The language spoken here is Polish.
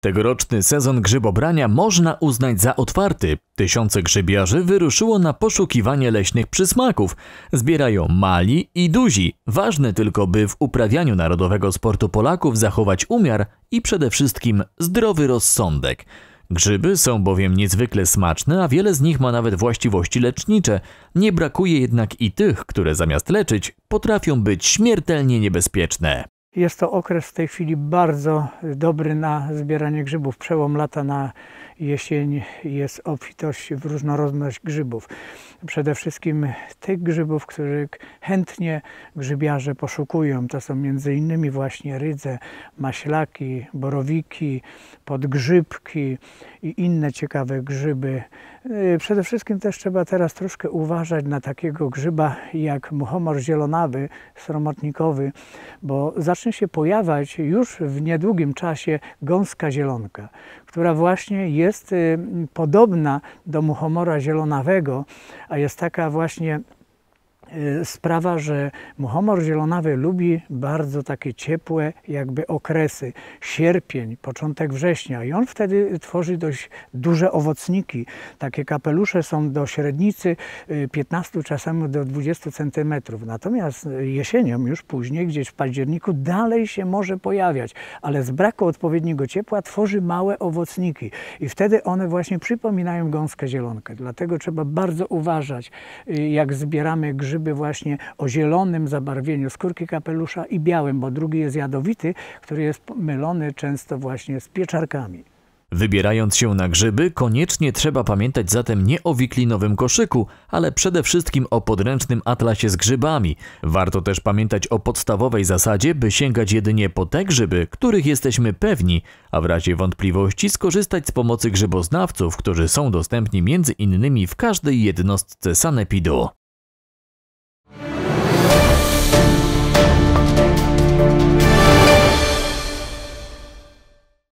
Tegoroczny sezon grzybobrania można uznać za otwarty. Tysiące grzybiarzy wyruszyło na poszukiwanie leśnych przysmaków. Zbierają mali i duzi. Ważne tylko, by w uprawianiu narodowego sportu Polaków zachować umiar i przede wszystkim zdrowy rozsądek. Grzyby są bowiem niezwykle smaczne, a wiele z nich ma nawet właściwości lecznicze. Nie brakuje jednak i tych, które zamiast leczyć, potrafią być śmiertelnie niebezpieczne. Jest to okres w tej chwili bardzo dobry na zbieranie grzybów. Przełom lata na jesień jest obfitość w różnorodność grzybów. Przede wszystkim tych grzybów, których chętnie grzybiarze poszukują. To są m.in. właśnie rydze, maślaki, borowiki, podgrzybki i inne ciekawe grzyby. Yy, przede wszystkim też trzeba teraz troszkę uważać na takiego grzyba jak muchomor zielonawy, sromotnikowy, bo zacznie zacznie się pojawiać już w niedługim czasie gąska zielonka, która właśnie jest y, podobna do muchomora zielonawego, a jest taka właśnie Y, sprawa, że muchomor zielonawy lubi bardzo takie ciepłe jakby okresy, sierpień, początek września i on wtedy tworzy dość duże owocniki. Takie kapelusze są do średnicy 15, y, czasami do 20 centymetrów. Natomiast y, jesienią już później, gdzieś w październiku dalej się może pojawiać, ale z braku odpowiedniego ciepła tworzy małe owocniki i wtedy one właśnie przypominają gąskę zielonkę. Dlatego trzeba bardzo uważać, jak zbieramy grzyby grzyby właśnie o zielonym zabarwieniu skórki kapelusza i białym, bo drugi jest jadowity, który jest mylony często właśnie z pieczarkami. Wybierając się na grzyby, koniecznie trzeba pamiętać zatem nie o wiklinowym koszyku, ale przede wszystkim o podręcznym atlasie z grzybami. Warto też pamiętać o podstawowej zasadzie, by sięgać jedynie po te grzyby, których jesteśmy pewni, a w razie wątpliwości skorzystać z pomocy grzyboznawców, którzy są dostępni między innymi w każdej jednostce sanepidu.